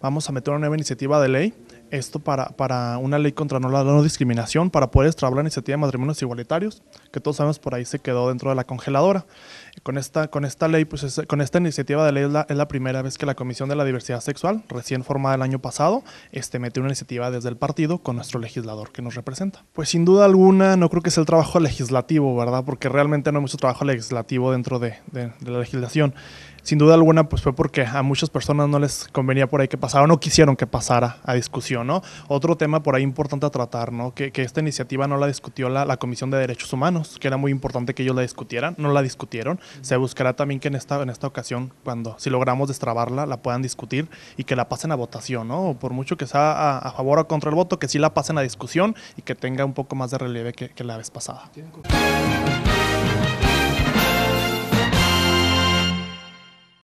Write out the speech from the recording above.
vamos a meter una nueva iniciativa de ley esto para, para una ley contra no la no discriminación, para poder extraer la iniciativa de matrimonios igualitarios, que todos sabemos por ahí se quedó dentro de la congeladora. con esta, con esta ley, pues con esta iniciativa de ley es la, primera vez que la Comisión de la Diversidad Sexual, recién formada el año pasado, este, metió una iniciativa desde el partido con nuestro legislador que nos representa. Pues sin duda alguna, no creo que sea el trabajo legislativo, ¿verdad? Porque realmente no hay mucho trabajo legislativo dentro de, de la legislación sin duda alguna, pues fue porque a muchas personas no les convenía por ahí que pasara o no quisieron que pasara a discusión otro tema por ahí importante a tratar, Que, esta iniciativa no la discutió la, Comisión de Derechos Humanos, que era muy importante que ellos la discutieran, no la discutieron. Se buscará también que en esta, en esta ocasión, cuando si logramos destrabarla, la puedan discutir y que la pasen a votación, Por mucho que sea a, favor o contra el voto, que sí la pasen a discusión y que tenga un poco más de relieve que la vez pasada.